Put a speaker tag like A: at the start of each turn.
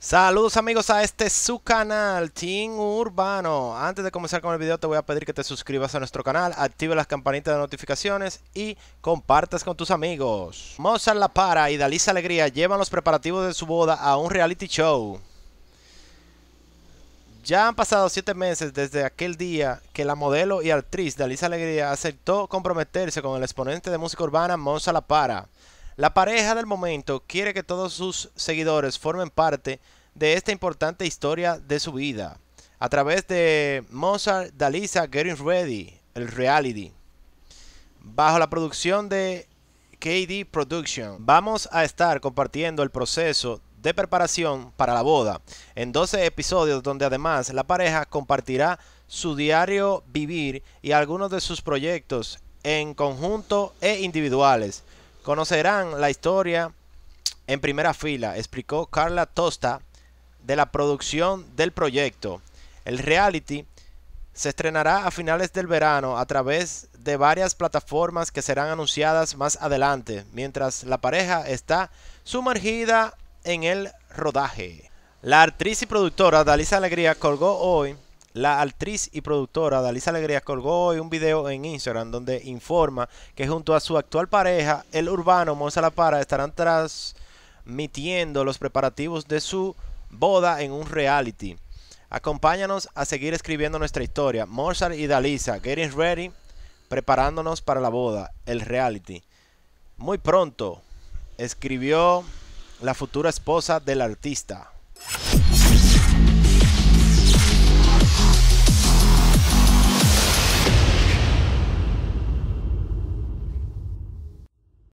A: Saludos amigos a este su canal, Team Urbano. Antes de comenzar con el video te voy a pedir que te suscribas a nuestro canal, active las campanitas de notificaciones y compartas con tus amigos. Mozart La Para y Dalisa Alegría llevan los preparativos de su boda a un reality show. Ya han pasado 7 meses desde aquel día que la modelo y actriz Dalisa Alegría aceptó comprometerse con el exponente de música urbana Mozart La Para la pareja del momento quiere que todos sus seguidores formen parte de esta importante historia de su vida a través de Mozart Dalisa Getting Ready, el reality, bajo la producción de KD Production. Vamos a estar compartiendo el proceso de preparación para la boda en 12 episodios donde además la pareja compartirá su diario vivir y algunos de sus proyectos en conjunto e individuales conocerán la historia en primera fila, explicó Carla Tosta de la producción del proyecto. El reality se estrenará a finales del verano a través de varias plataformas que serán anunciadas más adelante, mientras la pareja está sumergida en el rodaje. La actriz y productora Dalisa Alegría colgó hoy la actriz y productora Dalisa Alegría colgó hoy un video en Instagram donde informa que junto a su actual pareja, el urbano Monza La Para, estarán transmitiendo los preparativos de su boda en un reality. Acompáñanos a seguir escribiendo nuestra historia. Mozart y Dalisa, getting ready, preparándonos para la boda, el reality. Muy pronto, escribió la futura esposa del artista.